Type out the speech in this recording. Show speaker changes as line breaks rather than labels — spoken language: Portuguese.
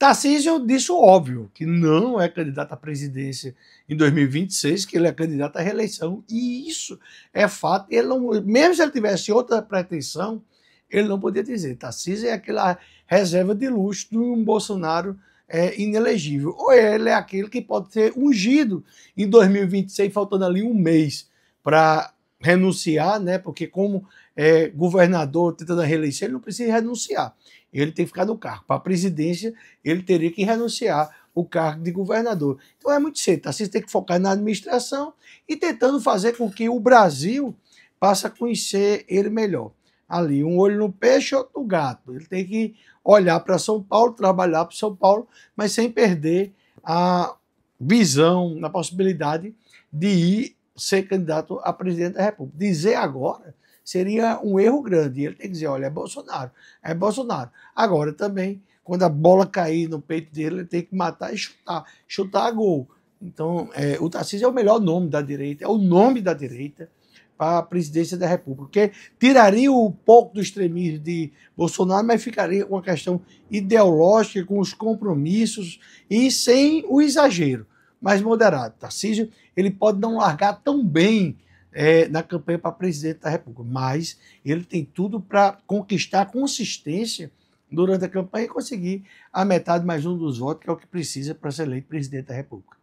Tarcísio disse o óbvio, que não é candidato à presidência em 2026, que ele é candidato à reeleição. E isso é fato. Ele não, mesmo se ele tivesse outra pretensão, ele não podia dizer. Tarcísio é aquela reserva de luxo de um Bolsonaro é, inelegível. Ou ele é aquele que pode ser ungido em 2026, faltando ali um mês para renunciar, né? Porque como é, governador tentando a reeleição, ele não precisa renunciar. Ele tem que ficar no cargo. Para a presidência, ele teria que renunciar o cargo de governador. Então é muito cedo. Tá? Você tem que focar na administração e tentando fazer com que o Brasil passe a conhecer ele melhor. Ali, um olho no peixe, outro no gato. Ele tem que olhar para São Paulo, trabalhar para São Paulo, mas sem perder a visão, a possibilidade de ir ser candidato a presidente da República. Dizer agora seria um erro grande. Ele tem que dizer: olha, é Bolsonaro, é Bolsonaro. Agora também, quando a bola cair no peito dele, ele tem que matar e chutar chutar a gol. Então, é, o Tarcísio é o melhor nome da direita, é o nome da direita para a presidência da República, porque tiraria o pouco do extremismo de Bolsonaro, mas ficaria com a questão ideológica, com os compromissos e sem o exagero mais moderado. Tarcísio ele pode não largar tão bem é, na campanha para presidente da República, mas ele tem tudo para conquistar consistência durante a campanha e conseguir a metade mais um dos votos, que é o que precisa para ser eleito presidente da República.